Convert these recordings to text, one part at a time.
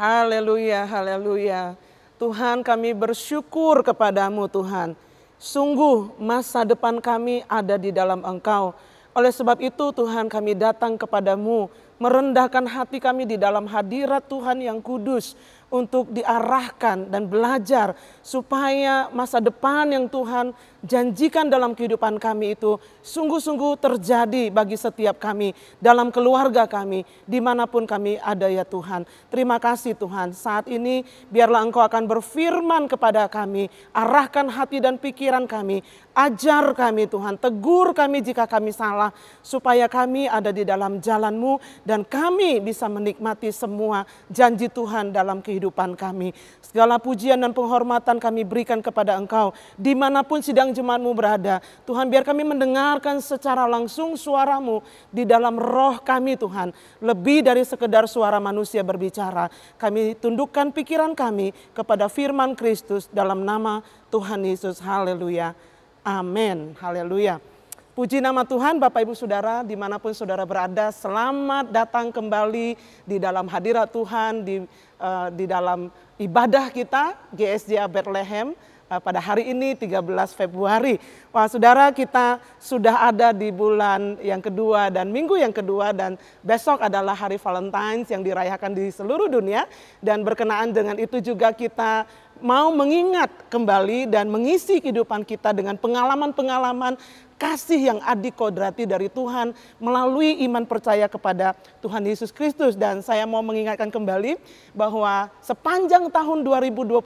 Haleluya, haleluya. Tuhan kami bersyukur kepadamu Tuhan. Sungguh masa depan kami ada di dalam engkau. Oleh sebab itu Tuhan kami datang kepadamu, merendahkan hati kami di dalam hadirat Tuhan yang kudus untuk diarahkan dan belajar supaya masa depan yang Tuhan janjikan dalam kehidupan kami itu sungguh-sungguh terjadi bagi setiap kami, dalam keluarga kami, dimanapun kami ada ya Tuhan. Terima kasih Tuhan, saat ini biarlah Engkau akan berfirman kepada kami, arahkan hati dan pikiran kami, ajar kami Tuhan, tegur kami jika kami salah, supaya kami ada di dalam jalanmu dan kami bisa menikmati semua janji Tuhan dalam kehidupan kami. Segala pujian dan penghormatan kami berikan kepada Engkau, dimanapun sidang sedang jemaatmu berada. Tuhan biar kami mendengarkan secara langsung suaramu di dalam roh kami Tuhan. Lebih dari sekedar suara manusia berbicara. Kami tundukkan pikiran kami kepada firman Kristus dalam nama Tuhan Yesus. Haleluya. Amin. Haleluya. Puji nama Tuhan, Bapak Ibu Saudara, dimanapun Saudara berada, selamat datang kembali di dalam hadirat Tuhan, di, uh, di dalam ibadah kita, GSJA Bethlehem. Eh, pada hari ini 13 Februari. Wah saudara kita sudah ada di bulan yang kedua dan minggu yang kedua dan besok adalah hari Valentine's yang dirayakan di seluruh dunia dan berkenaan dengan itu juga kita mau mengingat kembali dan mengisi kehidupan kita dengan pengalaman-pengalaman kasih yang adik kodrati dari Tuhan melalui iman percaya kepada Tuhan Yesus Kristus. Dan saya mau mengingatkan kembali bahwa sepanjang tahun 2022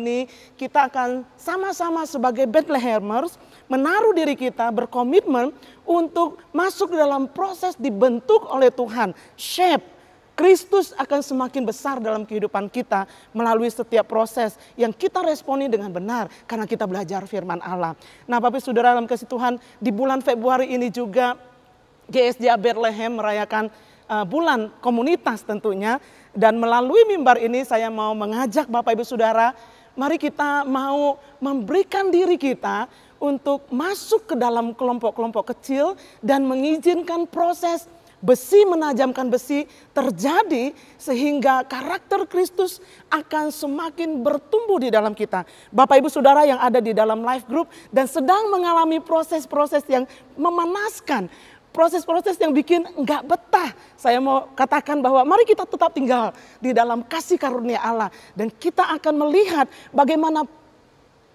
ini kita akan sama-sama sebagai Bethlehemers menaruh diri kita berkomitmen untuk masuk dalam proses dibentuk oleh Tuhan. Shape Kristus akan semakin besar dalam kehidupan kita melalui setiap proses yang kita responi dengan benar karena kita belajar firman Allah. Nah, Bapak Saudara dalam kasih Tuhan, di bulan Februari ini juga GSJ Bethlehem merayakan uh, bulan komunitas tentunya dan melalui mimbar ini saya mau mengajak Bapak Ibu Saudara, mari kita mau memberikan diri kita untuk masuk ke dalam kelompok-kelompok kecil dan mengizinkan proses besi menajamkan besi terjadi sehingga karakter Kristus akan semakin bertumbuh di dalam kita. Bapak Ibu Saudara yang ada di dalam life group dan sedang mengalami proses-proses yang memanaskan, proses-proses yang bikin nggak betah. Saya mau katakan bahwa mari kita tetap tinggal di dalam kasih karunia Allah. Dan kita akan melihat bagaimana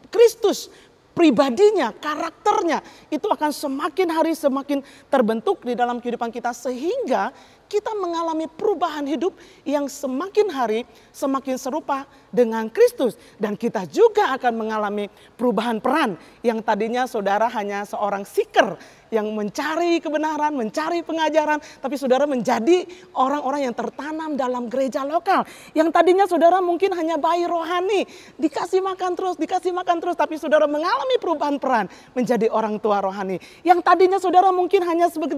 Kristus pribadinya, karakternya itu akan semakin hari semakin terbentuk di dalam kehidupan kita sehingga kita mengalami perubahan hidup yang semakin hari semakin serupa dengan Kristus dan kita juga akan mengalami perubahan peran yang tadinya saudara hanya seorang seeker yang mencari kebenaran, mencari pengajaran, tapi saudara menjadi orang-orang yang tertanam dalam gereja lokal. Yang tadinya saudara mungkin hanya bayi rohani, dikasih makan terus, dikasih makan terus, tapi saudara mengalami perubahan peran menjadi orang tua rohani. Yang tadinya saudara mungkin hanya sebagai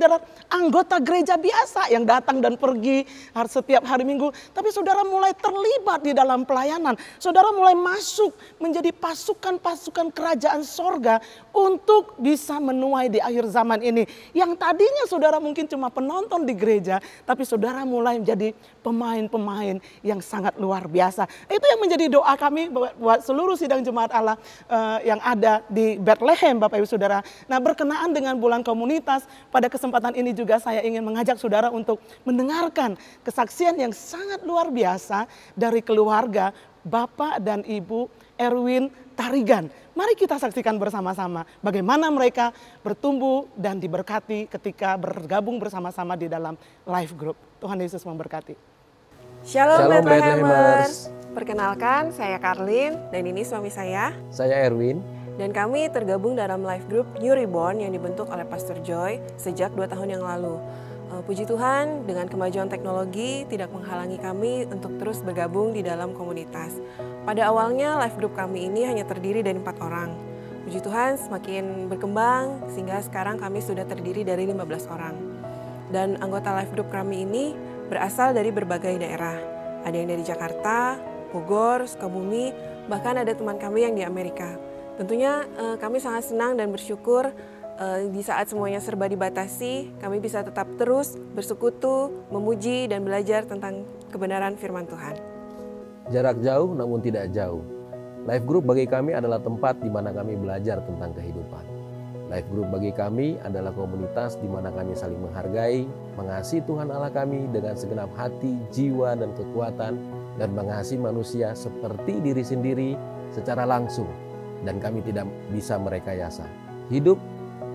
anggota gereja biasa yang datang dan pergi setiap hari Minggu, tapi saudara mulai terlibat di dalam pelayanan. Saudara mulai masuk menjadi pasukan-pasukan kerajaan sorga untuk bisa menuai di akhir zaman zaman ini. Yang tadinya saudara mungkin cuma penonton di gereja, tapi saudara mulai menjadi pemain-pemain yang sangat luar biasa. Itu yang menjadi doa kami buat seluruh sidang jemaat Allah uh, yang ada di Bethlehem Bapak Ibu Saudara. Nah berkenaan dengan bulan komunitas, pada kesempatan ini juga saya ingin mengajak saudara untuk mendengarkan kesaksian yang sangat luar biasa dari keluarga Bapak dan Ibu Erwin Tarigan. Mari kita saksikan bersama-sama bagaimana mereka bertumbuh dan diberkati ketika bergabung bersama-sama di dalam live group. Tuhan Yesus memberkati. Shalom, Shalom Bethlehemers. Perkenalkan, saya Karlin dan ini suami saya. Saya Erwin. Dan kami tergabung dalam live group New Reborn yang dibentuk oleh Pastor Joy sejak dua tahun yang lalu. Eh, puji Tuhan, dengan kemajuan teknologi tidak menghalangi kami untuk terus bergabung di dalam komunitas. Pada awalnya, live group kami ini hanya terdiri dari empat orang. Puji Tuhan, semakin berkembang sehingga sekarang kami sudah terdiri dari 15 orang. Dan anggota live group kami ini berasal dari berbagai daerah. Ada yang dari Jakarta, Bogor, Sukabumi, bahkan ada teman kami yang di Amerika. Tentunya eh, kami sangat senang dan bersyukur Eh, di saat semuanya serba dibatasi, kami bisa tetap terus bersekutu, memuji, dan belajar tentang kebenaran firman Tuhan. Jarak jauh namun tidak jauh. Life group bagi kami adalah tempat di mana kami belajar tentang kehidupan. Life group bagi kami adalah komunitas di mana kami saling menghargai, mengasihi Tuhan Allah kami dengan segenap hati, jiwa, dan kekuatan, dan mengasihi manusia seperti diri sendiri secara langsung. Dan kami tidak bisa merekayasa. Hidup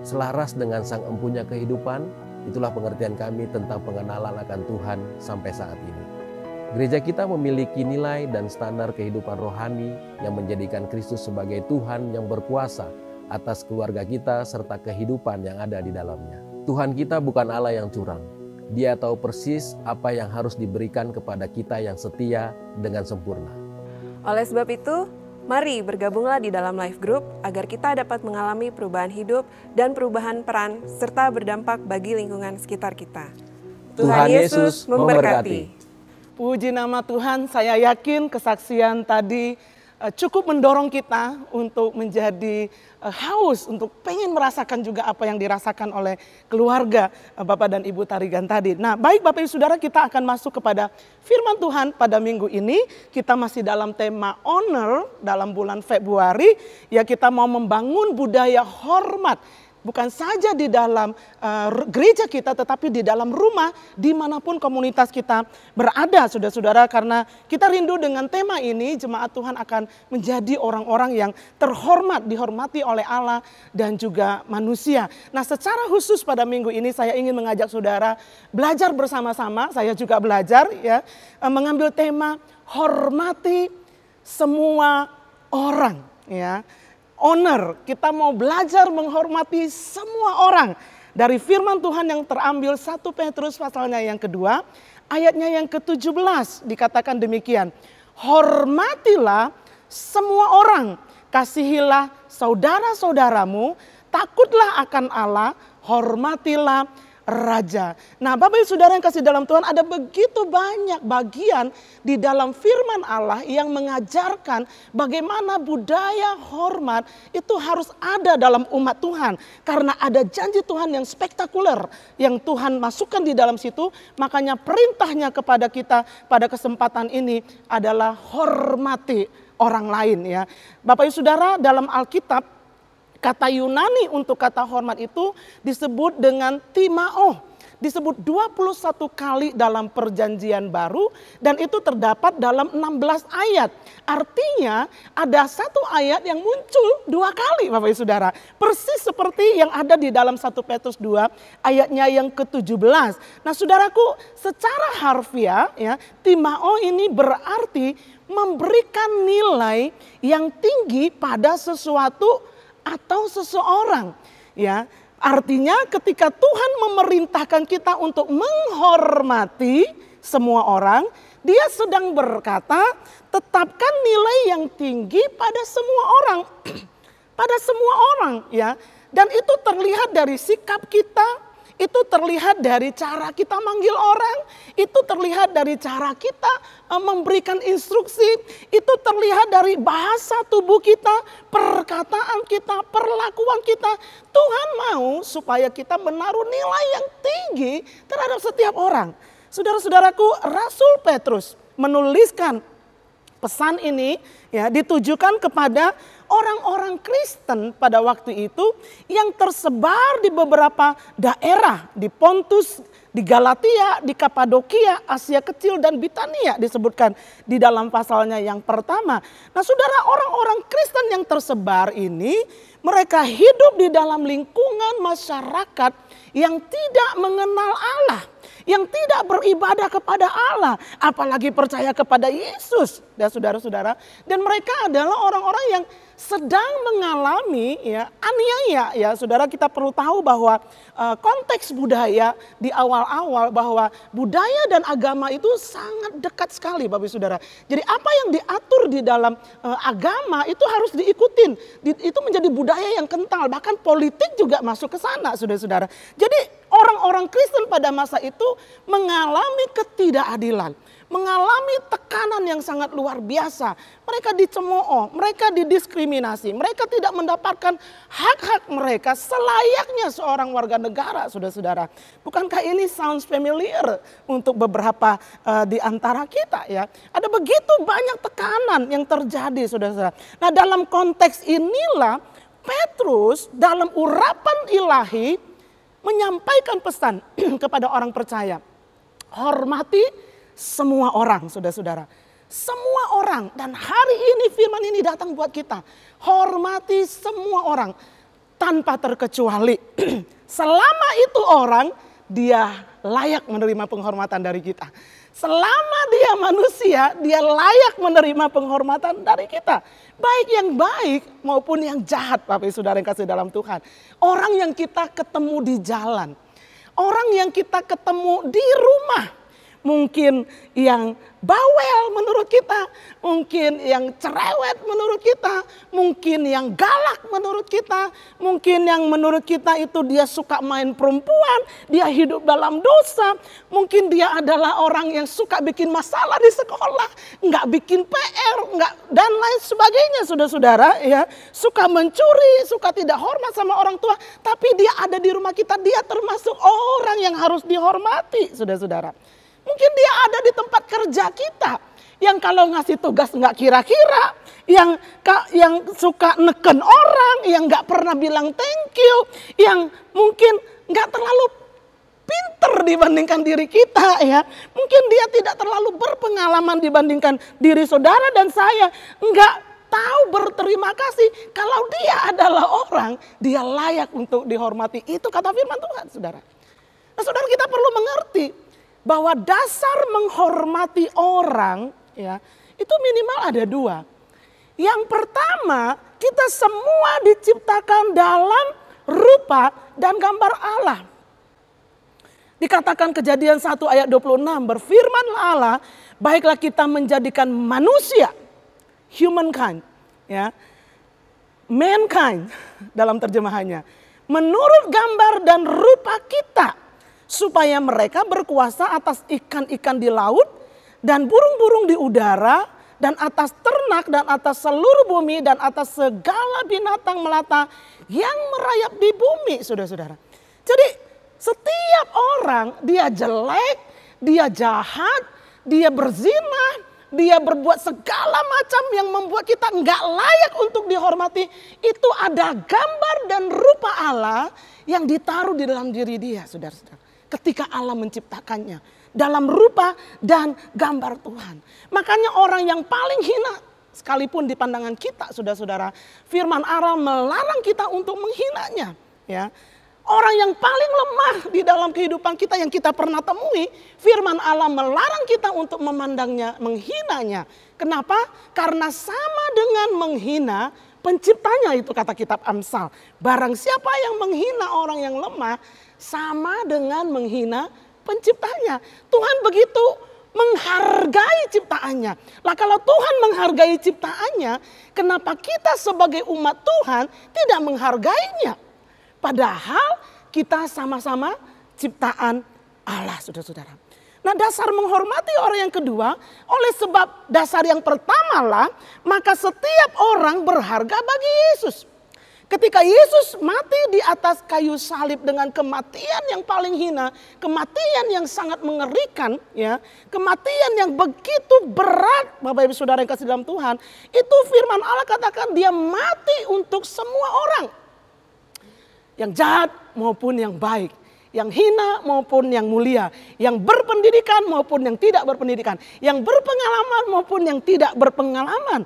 selaras dengan sang empunya kehidupan, itulah pengertian kami tentang pengenalan akan Tuhan sampai saat ini. Gereja kita memiliki nilai dan standar kehidupan rohani yang menjadikan Kristus sebagai Tuhan yang berkuasa atas keluarga kita serta kehidupan yang ada di dalamnya. Tuhan kita bukan Allah yang curang. Dia tahu persis apa yang harus diberikan kepada kita yang setia dengan sempurna. Oleh sebab itu, Mari bergabunglah di dalam live group agar kita dapat mengalami perubahan hidup dan perubahan peran serta berdampak bagi lingkungan sekitar kita. Tuhan, Yesus memberkati. Puji nama Tuhan, saya yakin kesaksian tadi Eh, cukup mendorong kita untuk menjadi eh, haus untuk pengen merasakan juga apa yang dirasakan oleh keluarga eh, Bapak dan Ibu Tarigan tadi. Nah, baik Bapak Ibu Saudara kita akan masuk kepada firman Tuhan pada minggu ini. Kita masih dalam tema honor dalam bulan Februari ya kita mau membangun budaya hormat bukan saja di dalam uh, gereja kita, tetapi di dalam rumah, dimanapun komunitas kita berada, saudara-saudara. Karena kita rindu dengan tema ini, jemaat Tuhan akan menjadi orang-orang yang terhormat, dihormati oleh Allah dan juga manusia. Nah, secara khusus pada minggu ini, saya ingin mengajak saudara belajar bersama-sama. Saya juga belajar, ya, eh, mengambil tema hormati semua orang, ya honor, kita mau belajar menghormati semua orang. Dari firman Tuhan yang terambil satu Petrus pasalnya yang kedua, ayatnya yang ke-17 dikatakan demikian. Hormatilah semua orang, kasihilah saudara-saudaramu, takutlah akan Allah, hormatilah raja. Nah, Bapak Ibu Saudara yang kasih dalam Tuhan, ada begitu banyak bagian di dalam firman Allah yang mengajarkan bagaimana budaya hormat itu harus ada dalam umat Tuhan. Karena ada janji Tuhan yang spektakuler yang Tuhan masukkan di dalam situ, makanya perintahnya kepada kita pada kesempatan ini adalah hormati orang lain ya. Bapak Ibu Saudara, dalam Alkitab Kata Yunani untuk kata hormat itu disebut dengan timao. Disebut 21 kali dalam perjanjian baru dan itu terdapat dalam 16 ayat. Artinya ada satu ayat yang muncul dua kali Bapak Ibu Saudara. Persis seperti yang ada di dalam 1 Petrus 2 ayatnya yang ke-17. Nah saudaraku secara harfiah ya timao ini berarti memberikan nilai yang tinggi pada sesuatu atau seseorang. Ya, artinya ketika Tuhan memerintahkan kita untuk menghormati semua orang, dia sedang berkata, tetapkan nilai yang tinggi pada semua orang. pada semua orang ya. Dan itu terlihat dari sikap kita, itu terlihat dari cara kita manggil orang, itu terlihat dari cara kita eh, memberikan instruksi, itu terlihat dari bahasa tubuh kita, perkataan kita, perlakuan kita. Tuhan mau supaya kita menaruh nilai yang tinggi terhadap setiap orang. Saudara-saudaraku, Rasul Petrus menuliskan pesan ini ya ditujukan kepada orang-orang Kristen pada waktu itu yang tersebar di beberapa daerah di Pontus, di Galatia, di Kapadokia, Asia Kecil dan Bitania disebutkan di dalam pasalnya yang pertama. Nah, Saudara, orang-orang Kristen yang tersebar ini mereka hidup di dalam lingkungan masyarakat yang tidak mengenal Allah, yang tidak beribadah kepada Allah, apalagi percaya kepada Yesus. Dan ya, saudara-saudara, dan mereka adalah orang-orang yang sedang mengalami ya aniaya ya saudara kita perlu tahu bahwa uh, konteks budaya di awal-awal bahwa budaya dan agama itu sangat dekat sekali Bapak Saudara. Jadi apa yang diatur di dalam uh, agama itu harus diikutin. Di, itu menjadi budaya yang kental bahkan politik juga masuk ke sana Saudara-saudara. Jadi orang-orang Kristen pada masa itu mengalami ketidakadilan mengalami tekanan yang sangat luar biasa. Mereka dicemooh, mereka didiskriminasi, mereka tidak mendapatkan hak-hak mereka selayaknya seorang warga negara, saudara-saudara. Bukankah ini sounds familiar untuk beberapa uh, di antara kita ya? Ada begitu banyak tekanan yang terjadi, saudara-saudara. Nah, dalam konteks inilah Petrus dalam urapan ilahi menyampaikan pesan kepada orang percaya. Hormati semua orang saudara-saudara. Semua orang dan hari ini firman ini datang buat kita. Hormati semua orang tanpa terkecuali. Selama itu orang dia layak menerima penghormatan dari kita. Selama dia manusia, dia layak menerima penghormatan dari kita. Baik yang baik maupun yang jahat, Bapak Saudara yang kasih dalam Tuhan. Orang yang kita ketemu di jalan, orang yang kita ketemu di rumah, mungkin yang bawel menurut kita, mungkin yang cerewet menurut kita, mungkin yang galak menurut kita, mungkin yang menurut kita itu dia suka main perempuan, dia hidup dalam dosa, mungkin dia adalah orang yang suka bikin masalah di sekolah, nggak bikin PR, nggak dan lain sebagainya, saudara-saudara ya, suka mencuri, suka tidak hormat sama orang tua, tapi dia ada di rumah kita, dia termasuk orang yang harus dihormati, saudara-saudara. Mungkin dia ada di tempat kerja kita. Yang kalau ngasih tugas nggak kira-kira. Yang yang suka neken orang. Yang nggak pernah bilang thank you. Yang mungkin nggak terlalu pinter dibandingkan diri kita ya. Mungkin dia tidak terlalu berpengalaman dibandingkan diri saudara dan saya. Enggak tahu berterima kasih. Kalau dia adalah orang, dia layak untuk dihormati. Itu kata firman Tuhan, saudara. Nah, saudara kita perlu mengerti bahwa dasar menghormati orang ya itu minimal ada dua. Yang pertama, kita semua diciptakan dalam rupa dan gambar Allah. Dikatakan kejadian 1 ayat 26, berfirman Allah, baiklah kita menjadikan manusia, human kind ya, mankind dalam terjemahannya. Menurut gambar dan rupa kita, supaya mereka berkuasa atas ikan-ikan di laut dan burung-burung di udara dan atas ternak dan atas seluruh bumi dan atas segala binatang melata yang merayap di bumi, saudara-saudara. Jadi setiap orang dia jelek, dia jahat, dia berzina, dia berbuat segala macam yang membuat kita nggak layak untuk dihormati. Itu ada gambar dan rupa Allah yang ditaruh di dalam diri dia, saudara-saudara ketika Allah menciptakannya dalam rupa dan gambar Tuhan. Makanya orang yang paling hina sekalipun di pandangan kita saudara-saudara, firman Allah melarang kita untuk menghinanya, ya. Orang yang paling lemah di dalam kehidupan kita yang kita pernah temui, firman Allah melarang kita untuk memandangnya, menghinanya. Kenapa? Karena sama dengan menghina, penciptanya itu kata kitab Amsal. Barang siapa yang menghina orang yang lemah sama dengan menghina penciptanya. Tuhan begitu menghargai ciptaannya. Lah kalau Tuhan menghargai ciptaannya, kenapa kita sebagai umat Tuhan tidak menghargainya? Padahal kita sama-sama ciptaan Allah, saudara-saudara. Nah dasar menghormati orang yang kedua oleh sebab dasar yang pertamalah maka setiap orang berharga bagi Yesus. Ketika Yesus mati di atas kayu salib dengan kematian yang paling hina, kematian yang sangat mengerikan, ya, kematian yang begitu berat, Bapak Ibu Saudara yang kasih dalam Tuhan, itu firman Allah katakan dia mati untuk semua orang. Yang jahat maupun yang baik yang hina maupun yang mulia, yang berpendidikan maupun yang tidak berpendidikan, yang berpengalaman maupun yang tidak berpengalaman.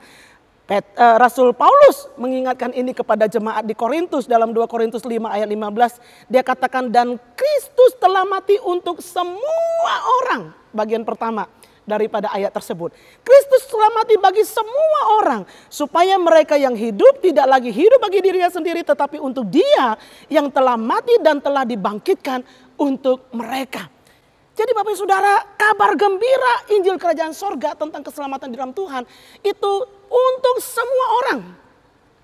Eh, Rasul Paulus mengingatkan ini kepada jemaat di Korintus dalam 2 Korintus 5 ayat 15. Dia katakan dan Kristus telah mati untuk semua orang. Bagian pertama daripada ayat tersebut. Kristus telah mati bagi semua orang supaya mereka yang hidup tidak lagi hidup bagi dirinya sendiri tetapi untuk dia yang telah mati dan telah dibangkitkan untuk mereka. Jadi Bapak Saudara, kabar gembira Injil Kerajaan Sorga tentang keselamatan di dalam Tuhan itu untuk semua orang.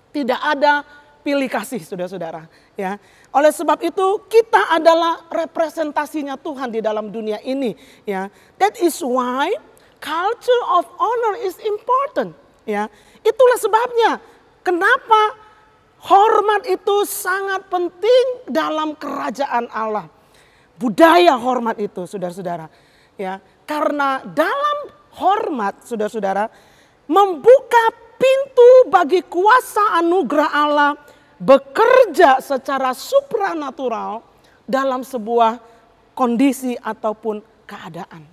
Tidak ada pilih kasih saudara-saudara ya. Oleh sebab itu kita adalah representasinya Tuhan di dalam dunia ini ya. That is why culture of honor is important ya. Itulah sebabnya kenapa hormat itu sangat penting dalam kerajaan Allah. Budaya hormat itu saudara-saudara ya. Karena dalam hormat saudara-saudara membuka pintu bagi kuasa anugerah Allah bekerja secara supranatural dalam sebuah kondisi ataupun keadaan.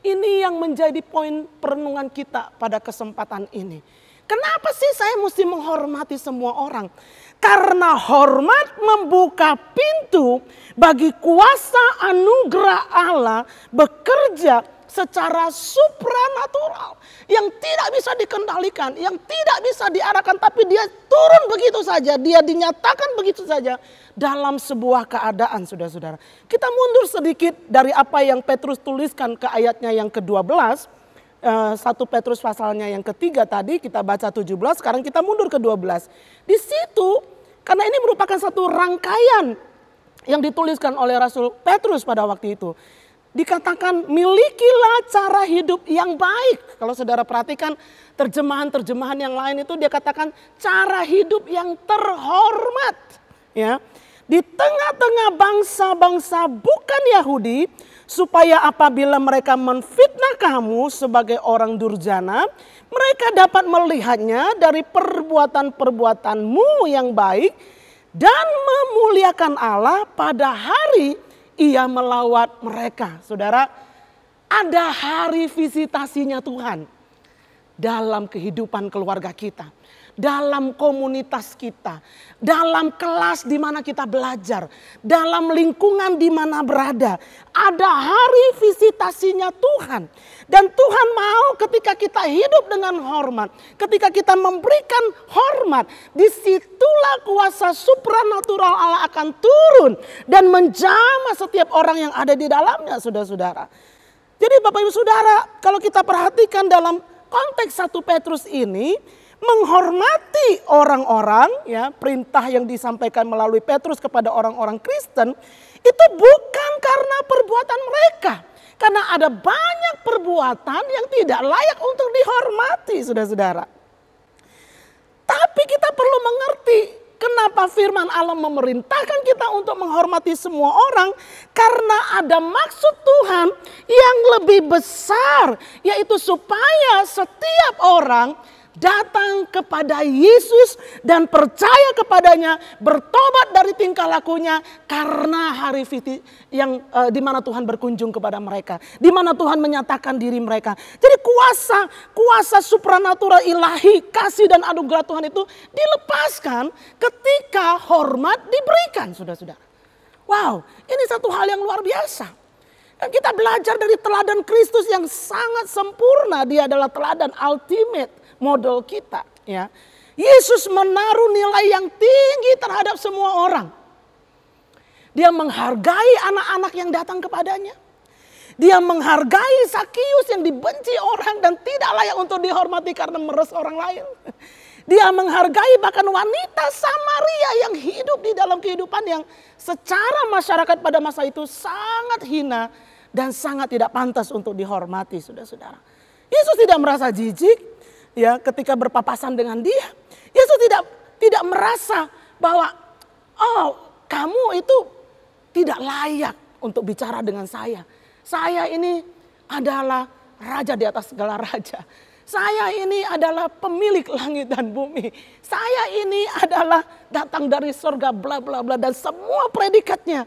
Ini yang menjadi poin perenungan kita pada kesempatan ini. Kenapa sih saya mesti menghormati semua orang? Karena hormat membuka pintu bagi kuasa anugerah Allah bekerja secara supranatural yang tidak bisa dikendalikan, yang tidak bisa diarahkan tapi dia turun begitu saja, dia dinyatakan begitu saja dalam sebuah keadaan Saudara-saudara. Kita mundur sedikit dari apa yang Petrus tuliskan ke ayatnya yang ke-12 eh, satu Petrus pasalnya yang ketiga tadi kita baca 17, sekarang kita mundur ke 12. Di situ karena ini merupakan satu rangkaian yang dituliskan oleh Rasul Petrus pada waktu itu dikatakan milikilah cara hidup yang baik. Kalau saudara perhatikan terjemahan-terjemahan yang lain itu dia katakan cara hidup yang terhormat. Ya, di tengah-tengah bangsa-bangsa bukan Yahudi, supaya apabila mereka menfitnah kamu sebagai orang durjana, mereka dapat melihatnya dari perbuatan-perbuatanmu yang baik dan memuliakan Allah pada hari ia melawat mereka. Saudara, ada hari visitasinya Tuhan dalam kehidupan keluarga kita dalam komunitas kita, dalam kelas di mana kita belajar, dalam lingkungan di mana berada. Ada hari visitasinya Tuhan. Dan Tuhan mau ketika kita hidup dengan hormat, ketika kita memberikan hormat, disitulah kuasa supranatural Allah akan turun dan menjamah setiap orang yang ada di dalamnya, saudara-saudara. Jadi Bapak Ibu Saudara, kalau kita perhatikan dalam konteks satu Petrus ini, menghormati orang-orang ya perintah yang disampaikan melalui Petrus kepada orang-orang Kristen itu bukan karena perbuatan mereka karena ada banyak perbuatan yang tidak layak untuk dihormati saudara-saudara tapi kita perlu mengerti kenapa firman Allah memerintahkan kita untuk menghormati semua orang karena ada maksud Tuhan yang lebih besar yaitu supaya setiap orang datang kepada Yesus dan percaya kepadanya, bertobat dari tingkah lakunya karena hari fiti yang e, di mana Tuhan berkunjung kepada mereka, di mana Tuhan menyatakan diri mereka. Jadi kuasa kuasa supranatural ilahi, kasih dan anugerah Tuhan itu dilepaskan ketika hormat diberikan, sudah sudah Wow, ini satu hal yang luar biasa. Kita belajar dari teladan Kristus yang sangat sempurna. Dia adalah teladan ultimate model kita ya. Yesus menaruh nilai yang tinggi terhadap semua orang. Dia menghargai anak-anak yang datang kepadanya. Dia menghargai Sakius yang dibenci orang dan tidak layak untuk dihormati karena meres orang lain. Dia menghargai bahkan wanita Samaria yang hidup di dalam kehidupan yang secara masyarakat pada masa itu sangat hina dan sangat tidak pantas untuk dihormati, saudara-saudara. Yesus tidak merasa jijik, ya ketika berpapasan dengan dia, Yesus tidak tidak merasa bahwa oh kamu itu tidak layak untuk bicara dengan saya. Saya ini adalah raja di atas segala raja. Saya ini adalah pemilik langit dan bumi. Saya ini adalah datang dari surga bla bla bla dan semua predikatnya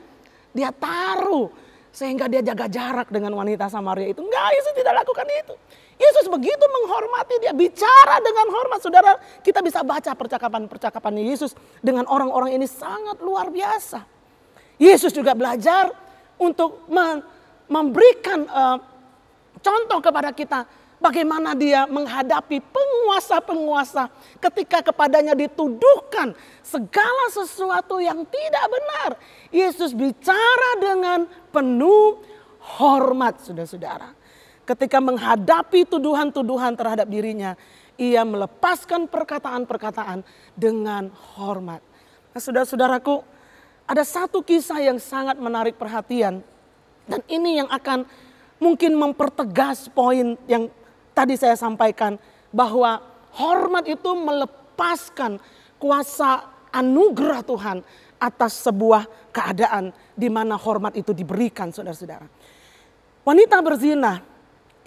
dia taruh sehingga dia jaga jarak dengan wanita Samaria itu. Enggak, Yesus tidak lakukan itu. Yesus begitu menghormati dia, bicara dengan hormat. Saudara, kita bisa baca percakapan-percakapan Yesus dengan orang-orang ini sangat luar biasa. Yesus juga belajar untuk memberikan uh, contoh kepada kita bagaimana dia menghadapi penguasa-penguasa ketika kepadanya dituduhkan segala sesuatu yang tidak benar. Yesus bicara dengan penuh hormat, saudara-saudara ketika menghadapi tuduhan-tuduhan terhadap dirinya, ia melepaskan perkataan-perkataan dengan hormat. Nah, saudara-saudaraku, ada satu kisah yang sangat menarik perhatian dan ini yang akan mungkin mempertegas poin yang tadi saya sampaikan bahwa hormat itu melepaskan kuasa anugerah Tuhan atas sebuah keadaan di mana hormat itu diberikan saudara-saudara. Wanita berzina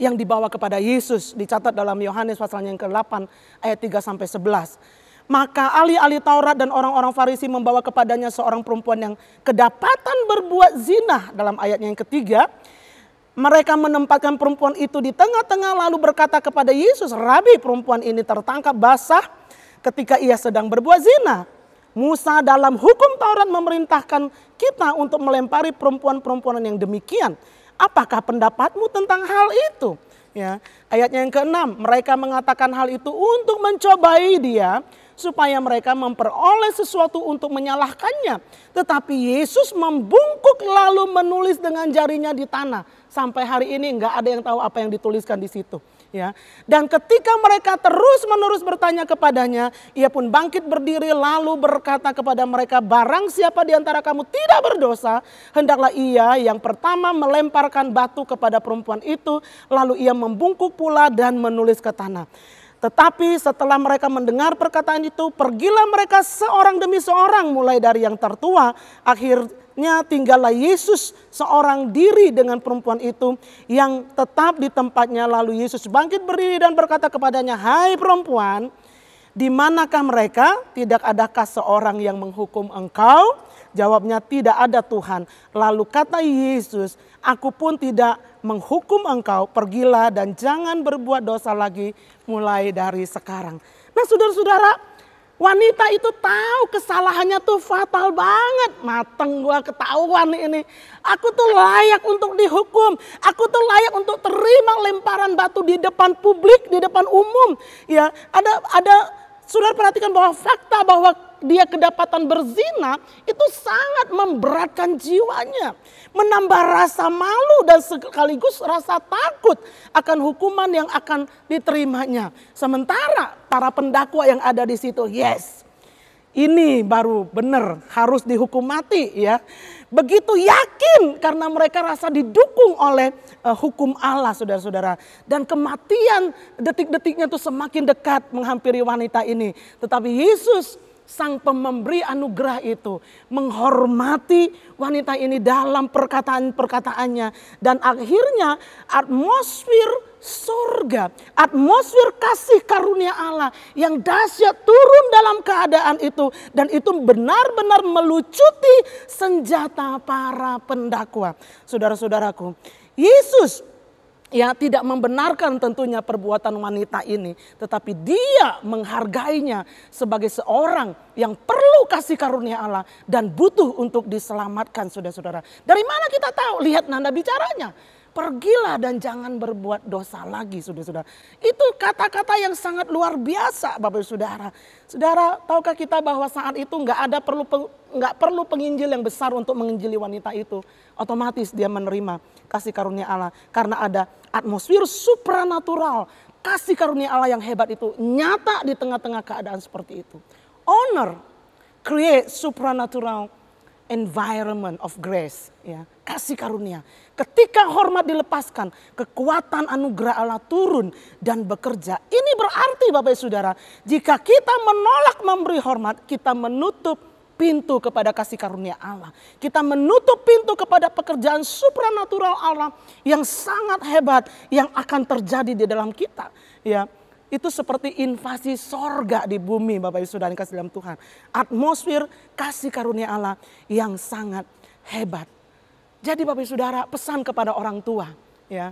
yang dibawa kepada Yesus dicatat dalam Yohanes pasal yang ke-8 ayat 3 sampai 11. Maka ahli-ahli Taurat dan orang-orang Farisi membawa kepadanya seorang perempuan yang kedapatan berbuat zina dalam ayatnya yang ketiga. Mereka menempatkan perempuan itu di tengah-tengah lalu berkata kepada Yesus, Rabi perempuan ini tertangkap basah ketika ia sedang berbuat zina. Musa dalam hukum Taurat memerintahkan kita untuk melempari perempuan-perempuan yang demikian Apakah pendapatmu tentang hal itu? Ya, ayatnya yang keenam, mereka mengatakan hal itu untuk mencobai dia supaya mereka memperoleh sesuatu untuk menyalahkannya. Tetapi Yesus membungkuk lalu menulis dengan jarinya di tanah. Sampai hari ini nggak ada yang tahu apa yang dituliskan di situ ya. Dan ketika mereka terus-menerus bertanya kepadanya, ia pun bangkit berdiri lalu berkata kepada mereka, "Barang siapa di antara kamu tidak berdosa, hendaklah ia yang pertama melemparkan batu kepada perempuan itu, lalu ia membungkuk pula dan menulis ke tanah." Tetapi setelah mereka mendengar perkataan itu, pergilah mereka seorang demi seorang, mulai dari yang tertua, akhir Selanjutnya tinggallah Yesus seorang diri dengan perempuan itu yang tetap di tempatnya. Lalu Yesus bangkit berdiri dan berkata kepadanya, "Hai perempuan, di manakah mereka? Tidak adakah seorang yang menghukum engkau? Jawabnya tidak ada Tuhan. Lalu kata Yesus, aku pun tidak menghukum engkau. Pergilah dan jangan berbuat dosa lagi mulai dari sekarang. Nah saudara-saudara Wanita itu tahu kesalahannya tuh fatal banget. Mateng gua ketahuan ini. Aku tuh layak untuk dihukum. Aku tuh layak untuk terima lemparan batu di depan publik, di depan umum. Ya, ada ada sudah perhatikan bahwa fakta bahwa dia kedapatan berzina, itu sangat memberatkan jiwanya. Menambah rasa malu dan sekaligus rasa takut akan hukuman yang akan diterimanya. Sementara para pendakwa yang ada di situ, yes. Ini baru benar harus dihukum mati ya. Begitu yakin karena mereka rasa didukung oleh uh, hukum Allah saudara-saudara. Dan kematian detik-detiknya itu semakin dekat menghampiri wanita ini. Tetapi Yesus sang pemberi anugerah itu menghormati wanita ini dalam perkataan-perkataannya dan akhirnya atmosfer surga, atmosfer kasih karunia Allah yang dahsyat turun dalam keadaan itu dan itu benar-benar melucuti senjata para pendakwa. Saudara-saudaraku, Yesus ya tidak membenarkan tentunya perbuatan wanita ini, tetapi dia menghargainya sebagai seorang yang perlu kasih karunia Allah dan butuh untuk diselamatkan saudara-saudara. Dari mana kita tahu? Lihat nanda bicaranya pergilah dan jangan berbuat dosa lagi saudara-saudara. Itu kata-kata yang sangat luar biasa Bapak Saudara. Saudara, tahukah kita bahwa saat itu nggak ada perlu nggak perlu penginjil yang besar untuk menginjili wanita itu. Otomatis dia menerima kasih karunia Allah karena ada atmosfer supranatural. Kasih karunia Allah yang hebat itu nyata di tengah-tengah keadaan seperti itu. Honor create supranatural environment of grace, ya, kasih karunia. Ketika hormat dilepaskan, kekuatan anugerah Allah turun dan bekerja. Ini berarti Bapak Ibu Saudara, jika kita menolak memberi hormat, kita menutup pintu kepada kasih karunia Allah. Kita menutup pintu kepada pekerjaan supranatural Allah yang sangat hebat yang akan terjadi di dalam kita, ya itu seperti invasi sorga di bumi Bapak Ibu Saudara kasih dalam Tuhan. Atmosfer kasih karunia Allah yang sangat hebat. Jadi Bapak Ibu Saudara pesan kepada orang tua ya.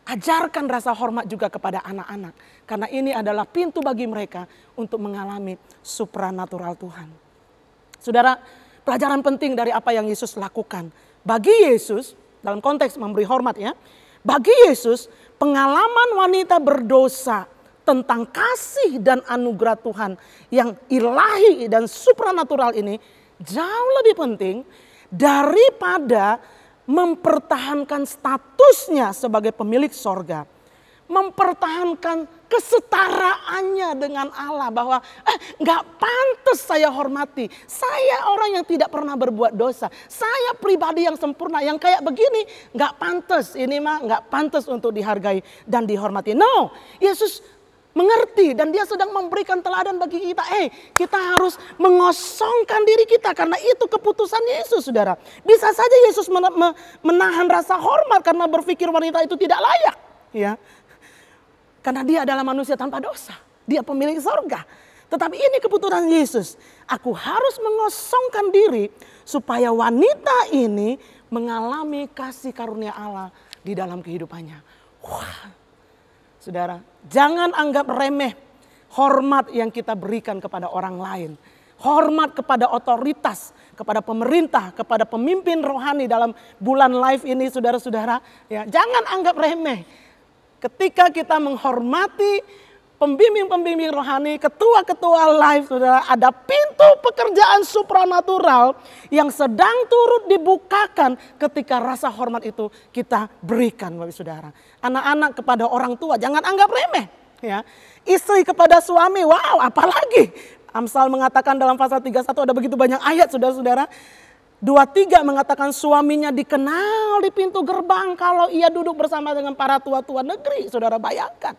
Ajarkan rasa hormat juga kepada anak-anak. Karena ini adalah pintu bagi mereka untuk mengalami supranatural Tuhan. Saudara, pelajaran penting dari apa yang Yesus lakukan. Bagi Yesus, dalam konteks memberi hormat ya. Bagi Yesus, pengalaman wanita berdosa tentang kasih dan anugerah Tuhan yang ilahi dan supranatural ini jauh lebih penting daripada mempertahankan statusnya sebagai pemilik sorga. Mempertahankan kesetaraannya dengan Allah bahwa eh nggak pantas saya hormati. Saya orang yang tidak pernah berbuat dosa. Saya pribadi yang sempurna yang kayak begini gak pantas. Ini mah gak pantas untuk dihargai dan dihormati. No, Yesus mengerti dan dia sedang memberikan teladan bagi kita. Eh, kita harus mengosongkan diri kita karena itu keputusan Yesus, Saudara. Bisa saja Yesus menahan rasa hormat karena berpikir wanita itu tidak layak, ya. Karena dia adalah manusia tanpa dosa. Dia pemilik surga. Tetapi ini keputusan Yesus. Aku harus mengosongkan diri supaya wanita ini mengalami kasih karunia Allah di dalam kehidupannya. Wah, Saudara, jangan anggap remeh hormat yang kita berikan kepada orang lain. Hormat kepada otoritas, kepada pemerintah, kepada pemimpin rohani dalam bulan live ini saudara-saudara. Ya, jangan anggap remeh. Ketika kita menghormati pembimbing-pembimbing rohani, ketua-ketua live, saudara, ada pintu pekerjaan supranatural yang sedang turut dibukakan ketika rasa hormat itu kita berikan, Bapak Saudara. Anak-anak kepada orang tua, jangan anggap remeh. Ya, istri kepada suami, wow, apalagi Amsal mengatakan dalam pasal 31 ada begitu banyak ayat, saudara-saudara. Dua tiga mengatakan suaminya dikenal di pintu gerbang kalau ia duduk bersama dengan para tua-tua negeri. Saudara bayangkan,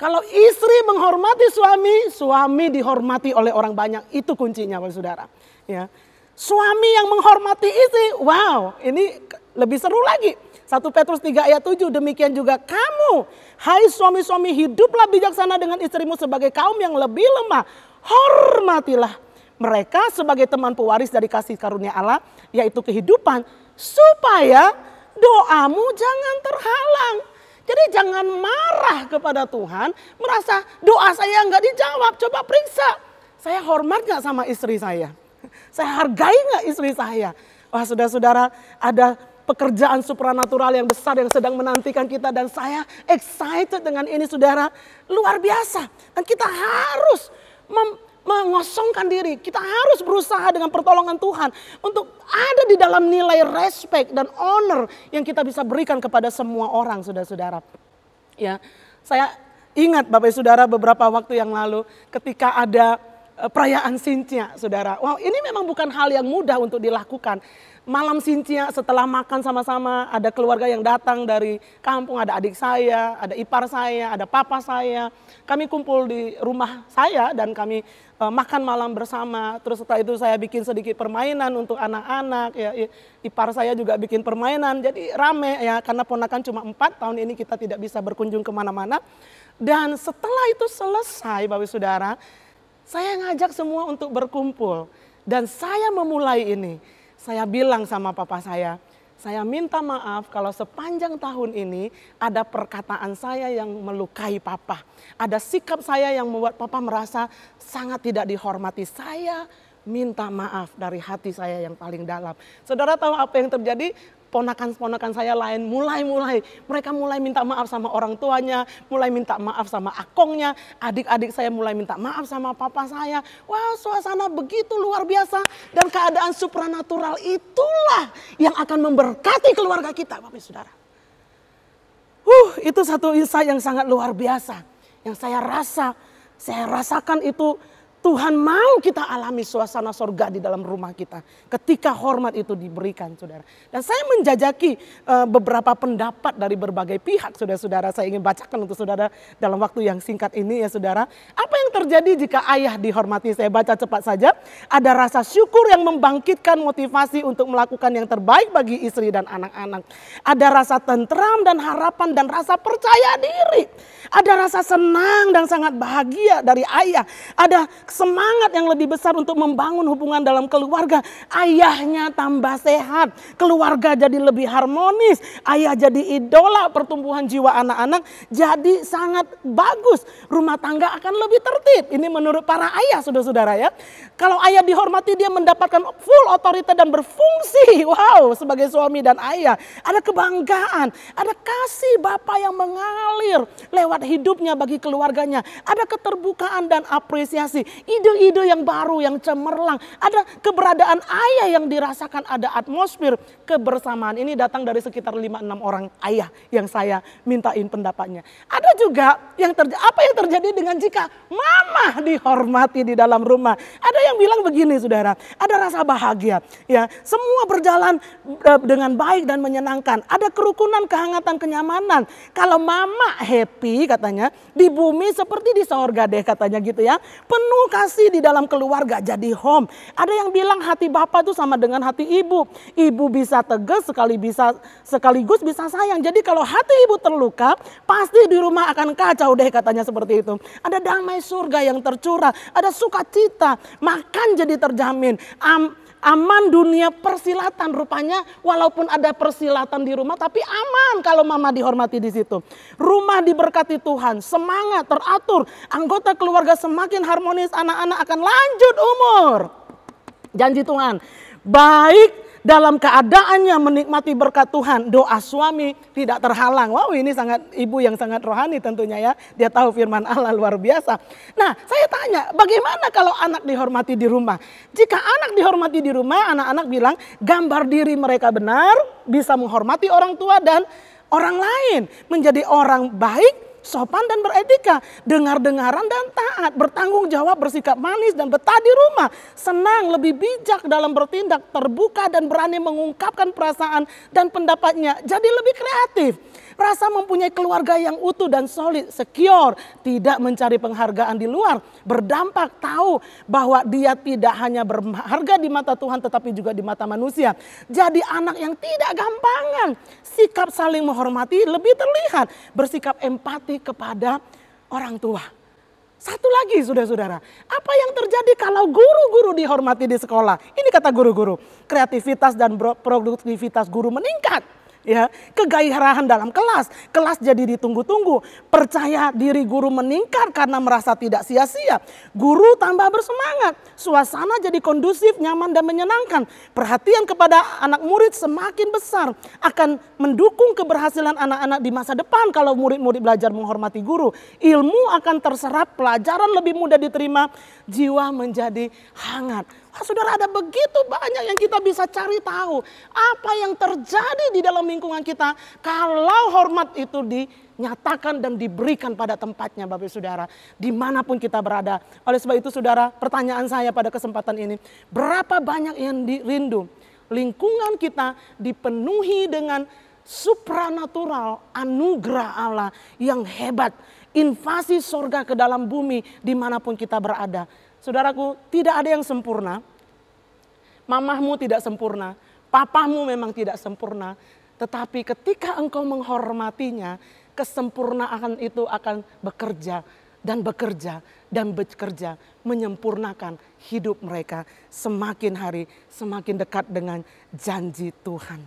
kalau istri menghormati suami, suami dihormati oleh orang banyak. Itu kuncinya, Bapak Saudara. Ya. Suami yang menghormati istri, wow, ini lebih seru lagi. 1 Petrus 3 ayat 7, demikian juga kamu, hai suami-suami, hiduplah bijaksana dengan istrimu sebagai kaum yang lebih lemah. Hormatilah mereka sebagai teman pewaris dari kasih karunia Allah, yaitu kehidupan, supaya doamu jangan terhalang jadi jangan marah kepada Tuhan, merasa doa saya nggak dijawab. Coba periksa, saya hormat nggak sama istri saya? Saya hargai nggak istri saya? Wah saudara-saudara ada pekerjaan supranatural yang besar yang sedang menantikan kita dan saya excited dengan ini saudara luar biasa dan kita harus mem mengosongkan diri. Kita harus berusaha dengan pertolongan Tuhan untuk ada di dalam nilai respect dan honor yang kita bisa berikan kepada semua orang, saudara-saudara. Ya, saya ingat Bapak ibu Saudara beberapa waktu yang lalu ketika ada eh, perayaan Sintia, saudara. Wow, ini memang bukan hal yang mudah untuk dilakukan malam Sintia setelah makan sama-sama ada keluarga yang datang dari kampung, ada adik saya, ada ipar saya, ada papa saya. Kami kumpul di rumah saya dan kami uh, makan malam bersama. Terus setelah itu saya bikin sedikit permainan untuk anak-anak. Ya, ipar saya juga bikin permainan. Jadi rame ya karena ponakan cuma empat tahun ini kita tidak bisa berkunjung kemana-mana. Dan setelah itu selesai, bapak saudara, saya ngajak semua untuk berkumpul dan saya memulai ini saya bilang sama papa saya, saya minta maaf kalau sepanjang tahun ini ada perkataan saya yang melukai papa. Ada sikap saya yang membuat papa merasa sangat tidak dihormati. Saya minta maaf dari hati saya yang paling dalam. Saudara tahu apa yang terjadi? ponakan-ponakan saya lain mulai-mulai mereka mulai minta maaf sama orang tuanya, mulai minta maaf sama akongnya, adik-adik saya mulai minta maaf sama papa saya. Wah, suasana begitu luar biasa dan keadaan supranatural itulah yang akan memberkati keluarga kita, Bapak Saudara. Huh, itu satu insight yang sangat luar biasa yang saya rasa, saya rasakan itu Tuhan mau kita alami suasana sorga di dalam rumah kita. Ketika hormat itu diberikan saudara. Dan saya menjajaki eh, beberapa pendapat dari berbagai pihak saudara-saudara. Saya ingin bacakan untuk saudara dalam waktu yang singkat ini ya saudara. Apa yang terjadi jika ayah dihormati? Saya baca cepat saja. Ada rasa syukur yang membangkitkan motivasi untuk melakukan yang terbaik bagi istri dan anak-anak. Ada rasa tentram dan harapan dan rasa percaya diri. Ada rasa senang dan sangat bahagia dari ayah. Ada semangat yang lebih besar untuk membangun hubungan dalam keluarga. Ayahnya tambah sehat, keluarga jadi lebih harmonis, ayah jadi idola pertumbuhan jiwa anak-anak jadi sangat bagus. Rumah tangga akan lebih tertib. Ini menurut para ayah saudara-saudara ya. Kalau ayah dihormati dia mendapatkan full otoritas dan berfungsi. Wow, sebagai suami dan ayah. Ada kebanggaan, ada kasih Bapak yang mengalir lewat hidupnya bagi keluarganya. Ada keterbukaan dan apresiasi ide-ide yang baru, yang cemerlang. Ada keberadaan ayah yang dirasakan, ada atmosfer kebersamaan. Ini datang dari sekitar 5-6 orang ayah yang saya mintain pendapatnya. Ada juga yang terjadi, apa yang terjadi dengan jika mama dihormati di dalam rumah. Ada yang bilang begini saudara, ada rasa bahagia. ya Semua berjalan eh, dengan baik dan menyenangkan. Ada kerukunan, kehangatan, kenyamanan. Kalau mama happy katanya, di bumi seperti di sorga deh katanya gitu ya. Penuh kasih di dalam keluarga jadi home. Ada yang bilang hati bapak itu sama dengan hati ibu. Ibu bisa tegas sekali bisa sekaligus bisa sayang. Jadi kalau hati ibu terluka, pasti di rumah akan kacau deh katanya seperti itu. Ada damai surga yang tercurah, ada sukacita, makan jadi terjamin. Um, Aman dunia persilatan rupanya walaupun ada persilatan di rumah tapi aman kalau mama dihormati di situ. Rumah diberkati Tuhan, semangat, teratur, anggota keluarga semakin harmonis, anak-anak akan lanjut umur. Janji Tuhan. Baik dalam keadaannya menikmati berkat Tuhan, doa suami tidak terhalang. Wow, ini sangat ibu yang sangat rohani tentunya ya. Dia tahu firman Allah luar biasa. Nah, saya tanya, bagaimana kalau anak dihormati di rumah? Jika anak dihormati di rumah, anak-anak bilang gambar diri mereka benar, bisa menghormati orang tua dan orang lain, menjadi orang baik sopan dan beretika, dengar-dengaran dan taat, bertanggung jawab, bersikap manis dan betah di rumah, senang, lebih bijak dalam bertindak, terbuka dan berani mengungkapkan perasaan dan pendapatnya, jadi lebih kreatif. Rasa mempunyai keluarga yang utuh dan solid, secure, tidak mencari penghargaan di luar, berdampak tahu bahwa dia tidak hanya berharga di mata Tuhan tetapi juga di mata manusia. Jadi anak yang tidak gampangan, sikap saling menghormati lebih terlihat, bersikap empati kepada orang tua. Satu lagi saudara-saudara, apa yang terjadi kalau guru-guru dihormati di sekolah? Ini kata guru-guru, kreativitas dan produktivitas guru meningkat ya kegairahan dalam kelas kelas jadi ditunggu-tunggu percaya diri guru meningkat karena merasa tidak sia-sia guru tambah bersemangat suasana jadi kondusif nyaman dan menyenangkan perhatian kepada anak murid semakin besar akan mendukung keberhasilan anak-anak di masa depan kalau murid-murid belajar menghormati guru ilmu akan terserap pelajaran lebih mudah diterima jiwa menjadi hangat Ah, saudara ada begitu banyak yang kita bisa cari tahu. Apa yang terjadi di dalam lingkungan kita kalau hormat itu dinyatakan dan diberikan pada tempatnya Bapak Saudara. Dimanapun kita berada. Oleh sebab itu saudara pertanyaan saya pada kesempatan ini. Berapa banyak yang dirindu lingkungan kita dipenuhi dengan supranatural anugerah Allah yang hebat. Invasi sorga ke dalam bumi dimanapun kita berada Saudaraku, tidak ada yang sempurna. Mamahmu tidak sempurna, papamu memang tidak sempurna. Tetapi ketika engkau menghormatinya, kesempurnaan itu akan bekerja dan bekerja dan bekerja menyempurnakan hidup mereka semakin hari semakin dekat dengan janji Tuhan.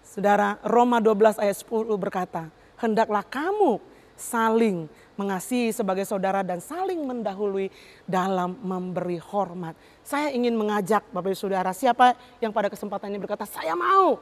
Saudara, Roma 12 ayat 10 berkata, "Hendaklah kamu saling mengasihi sebagai saudara dan saling mendahului dalam memberi hormat. Saya ingin mengajak Bapak Ibu Saudara siapa yang pada kesempatan ini berkata saya mau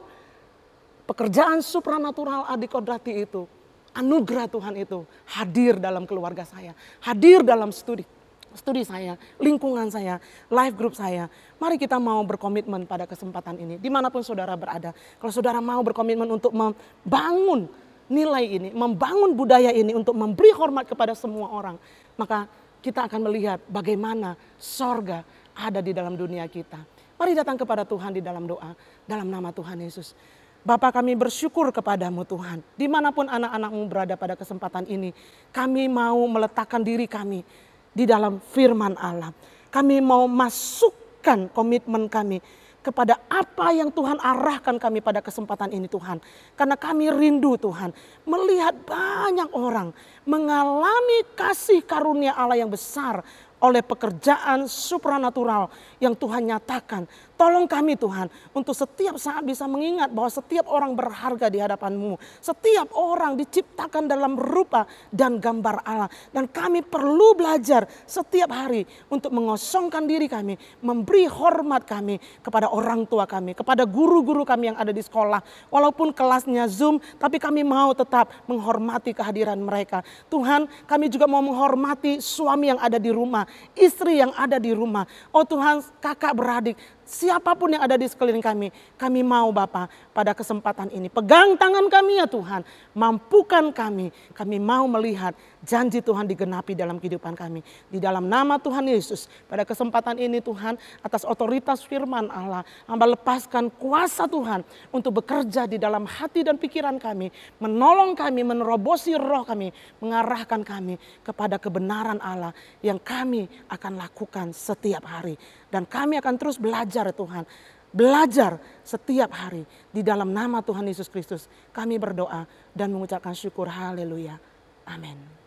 pekerjaan supranatural adikodrati itu, anugerah Tuhan itu hadir dalam keluarga saya, hadir dalam studi studi saya, lingkungan saya, live group saya. Mari kita mau berkomitmen pada kesempatan ini, dimanapun saudara berada. Kalau saudara mau berkomitmen untuk membangun nilai ini, membangun budaya ini untuk memberi hormat kepada semua orang, maka kita akan melihat bagaimana sorga ada di dalam dunia kita. Mari datang kepada Tuhan di dalam doa, dalam nama Tuhan Yesus. Bapa kami bersyukur kepadamu Tuhan. Dimanapun anak-anakmu berada pada kesempatan ini. Kami mau meletakkan diri kami di dalam firman Allah. Kami mau masukkan komitmen kami kepada apa yang Tuhan arahkan kami pada kesempatan ini Tuhan. Karena kami rindu Tuhan melihat banyak orang mengalami kasih karunia Allah yang besar oleh pekerjaan supranatural yang Tuhan nyatakan Tolong kami Tuhan untuk setiap saat bisa mengingat bahwa setiap orang berharga di hadapanmu. Setiap orang diciptakan dalam rupa dan gambar Allah. Dan kami perlu belajar setiap hari untuk mengosongkan diri kami. Memberi hormat kami kepada orang tua kami. Kepada guru-guru kami yang ada di sekolah. Walaupun kelasnya Zoom tapi kami mau tetap menghormati kehadiran mereka. Tuhan kami juga mau menghormati suami yang ada di rumah. Istri yang ada di rumah. Oh Tuhan kakak beradik siapapun yang ada di sekeliling kami, kami mau bapak pada kesempatan ini. Pegang tangan kami ya Tuhan, mampukan kami. Kami mau melihat janji Tuhan digenapi dalam kehidupan kami. Di dalam nama Tuhan Yesus, pada kesempatan ini Tuhan, atas otoritas firman Allah, hamba lepaskan kuasa Tuhan untuk bekerja di dalam hati dan pikiran kami. Menolong kami, menerobosi roh kami, mengarahkan kami kepada kebenaran Allah yang kami akan lakukan setiap hari. Dan kami akan terus belajar belajar Tuhan. Belajar setiap hari di dalam nama Tuhan Yesus Kristus. Kami berdoa dan mengucapkan syukur. Haleluya. Amin.